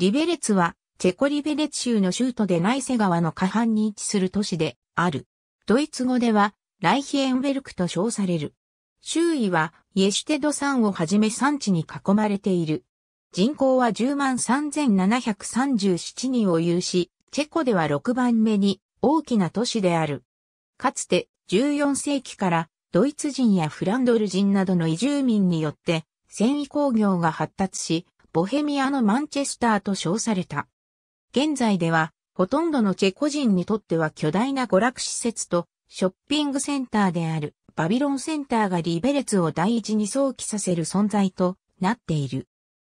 リベレツは、チェコリベレツ州の州都でナイセ川の下半に位置する都市である。ドイツ語では、ライヒエンベルクと称される。周囲は、イエシュテド山をはじめ山地に囲まれている。人口は10万3737人を有し、チェコでは6番目に大きな都市である。かつて14世紀からドイツ人やフランドル人などの移住民によって繊維工業が発達し、ボヘミアのマンチェスターと称された。現在では、ほとんどのチェコ人にとっては巨大な娯楽施設とショッピングセンターであるバビロンセンターがリベレツを第一に想起させる存在となっている。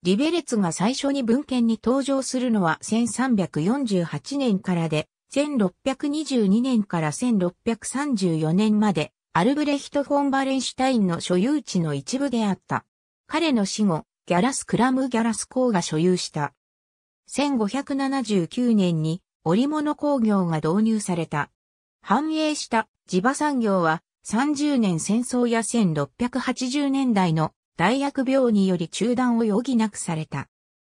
リベレツが最初に文献に登場するのは1348年からで、1622年から1634年まで、アルブレヒト・フォン・バレンシュタインの所有地の一部であった。彼の死後、ギャラス・クラム・ギャラス公が所有した。1579年に織物工業が導入された。繁栄した地場産業は30年戦争や1680年代の大疫病により中断を余儀なくされた。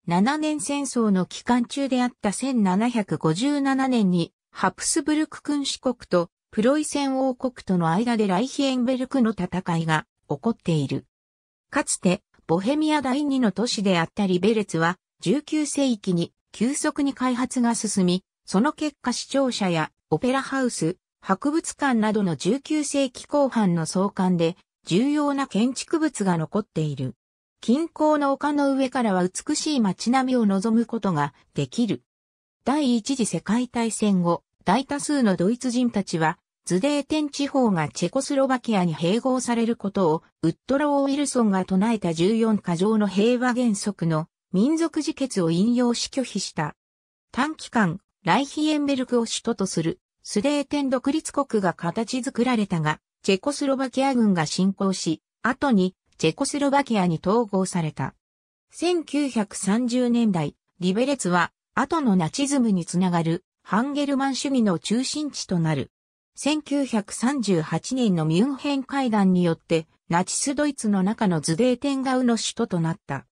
7年戦争の期間中であった1757年にハプスブルク君主国とプロイセン王国との間でライヒエンベルクの戦いが起こっている。かつてボヘミア第二の都市であったリベレツは、19世紀に急速に開発が進み、その結果視聴者やオペラハウス、博物館などの19世紀後半の創刊で重要な建築物が残っている。近郊の丘の上からは美しい街並みを望むことができる。第一次世界大戦後、大多数のドイツ人たちはズデーテン地方がチェコスロバキアに併合されることを、ウッドロー・ウィルソンが唱えた14か条の平和原則の民族自決を引用し拒否した。短期間、ライヒエンベルクを首都とする、スデーテン独立国が形作られたが、チェコスロバキア軍が侵攻し、後にチェコスロバキアに統合された。1930年代、リベレツは後のナチズムにつながるハンゲルマン主義の中心地となる。1938年のミュンヘン会談によってナチスドイツの中のズデーテンガウの首都となった。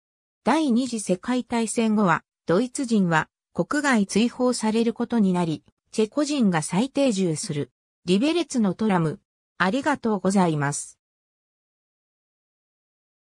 第二次世界大戦後はドイツ人は国外追放されることになり、チェコ人が再定住する。リベレツのトラム、ありがとうございます。